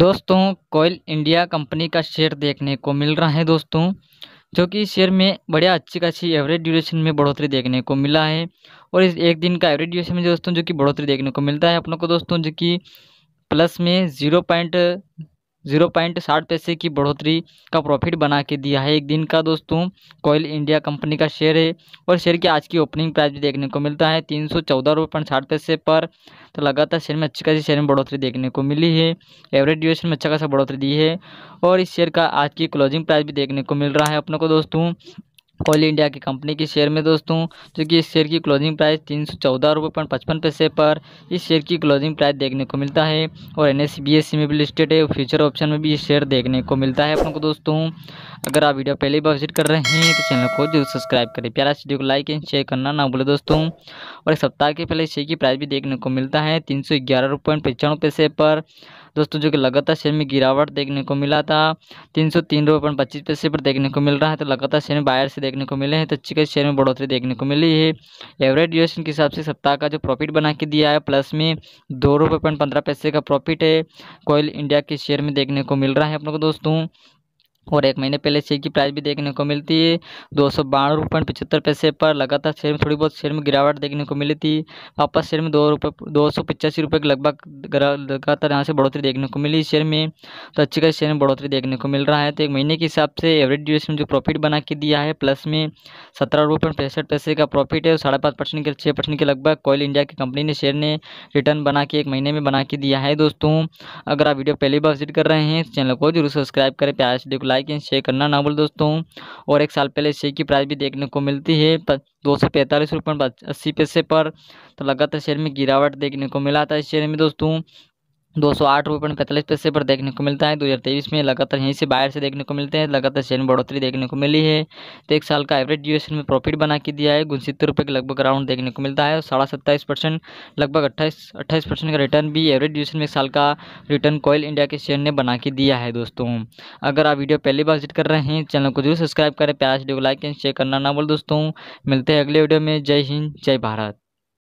दोस्तों Coal India company का share देखने को मिल रहा है दोस्तों जो कि शेयर में बढ़िया अच्छी खासी एवरेज ड्यूरेशन में बढ़ोतरी देखने को मिला है और इस एक दिन का एवरेज ड्यूरेशन में दोस्तों जो कि बढ़ोतरी देखने को मिलता है अपनों को दोस्तों जो कि प्लस में ज़ीरो पॉइंट जीरो पॉइंट साठ पैसे की बढ़ोतरी का प्रॉफिट बना के दिया है एक दिन का दोस्तों कोयल इंडिया कंपनी का शेयर है और शेयर की आज की ओपनिंग प्राइस भी देखने को मिलता है तीन सौ चौदह रुपये पॉइंट साठ पैसे पर तो लगातार शेयर में अच्छी खासी शेयर में बढ़ोतरी देखने को मिली है एवरेज ड्यूरेशन में अच्छा खासा बढ़ोतरी दी है और इस शेयर का आज की क्लोजिंग प्राइस भी देखने को मिल रहा है अपने को दोस्तों कोल इंडिया की कंपनी के शेयर में दोस्तों जो कि इस शेयर की क्लोजिंग प्राइस तीन सौ चौदह रुपये पॉइंट पचपन पैसे पर इस शेयर की क्लोजिंग प्राइस देखने को मिलता है और N S B S C में भी लिस्टेड है फ्यूचर ऑप्शन में भी ये शेयर देखने को मिलता है अपन को दोस्तों अगर आप वीडियो पहले बार विजिट कर रहे हैं तो चैनल को जरूर सब्सक्राइब करें प्यारा वीडियो को लाइक एंड शेयर करना ना भूलें दोस्तों और एक सप्ताह के पहले शेयर की प्राइस भी देखने को मिलता है तीन सौ ग्यारह रुपये पचानवे पैसे पर दोस्तों जो कि लगातार शेयर में गिरावट देखने को मिला था तीन सौ तीन रुपये पच्चीस पैसे पर देखने को मिल रहा है तो लगातार शेयर में बायर से देखने को मिले हैं तो अच्छी खासी शेयर में बढ़ोतरी देखने को मिली है एवरेज ड्यूरेशन के हिसाब से सप्ताह का जो प्रॉफिट बना के दिया है प्लस में दो रुपये पॉइंट पंद्रह पैसे का प्रॉफिट है कोयल इंडिया के शेयर में देखने को मिल रहा है अपने को दोस्तों और एक महीने पहले शेयर की प्राइस भी देखने को मिलती है दो सौ बानवे रुपये पचहत्तर पैसे पर लगातार शेयर में थोड़ी बहुत शेयर में गिरावट देखने को मिली थी वापस शेयर में दो रुपये दो सौ पचासी रुपये के लगभग लगातार यहाँ से बढ़ोतरी देखने को मिली शेयर में तो अच्छी खास शेयर में बढ़ोतरी देखने को मिल रहा है तो एक महीने के हिसाब से एवरेज ड्यूरेशन जो प्रॉफिट बना के दिया है प्लस में सत्रह रुपये पैंसठ पैसे का प्रॉफिट है और साढ़े पाँच परसेंट के छः परसेंट के लगभग कोयल इंडिया की कंपनी ने शेयर ने रिटर्न बना के एक महीने में बना के दिया है दोस्तों अगर आप वीडियो पहली बार विजिट कर रहे हैं तो चैनल को जरूर सब्सक्राइब करें प्यार से देखो लाइक एंड शेयर करना ना बोल दोस्तों और एक साल पहले शेयर की प्राइस भी देखने को मिलती है दो सौ पैंतालीस रुपये अस्सी पैसे पर तो लगातार शेयर में गिरावट देखने को मिला था इस शेयर में दोस्तों दो सौ आठ रुपये पॉइंट पैंतालीस पैसे पर देखने को मिलता है दो हज़ार तेईस में लगातार यहीं से बाहर से देखने को मिलते हैं लगातार शेयर में बढ़ोतरी देखने को मिली है तो एक साल का एवरेज ड्यूरेशन में प्रॉफिट बना के दिया है उनसत्तर रुपये के लगभग अराउंड देखने को मिलता है और साढ़ा सत्ताईस परसेंट लगभग अट्ठाईस अट्ठाईस परसेंट का रिटर्न भी एवरेज ड्यूरेशन में एक साल का रिटर्न कोयल इंडिया के शेयर ने बना के दिया है दोस्तों अगर आप वीडियो पहली बार विजिट कर रहे हैं चैनल को जरूर सब्सक्राइब करें प्यार वीडियो को लाइक एंड शेयर करना ना बोल दोस्तों मिलते हैं अगले वीडियो में जय हिंद जय भारत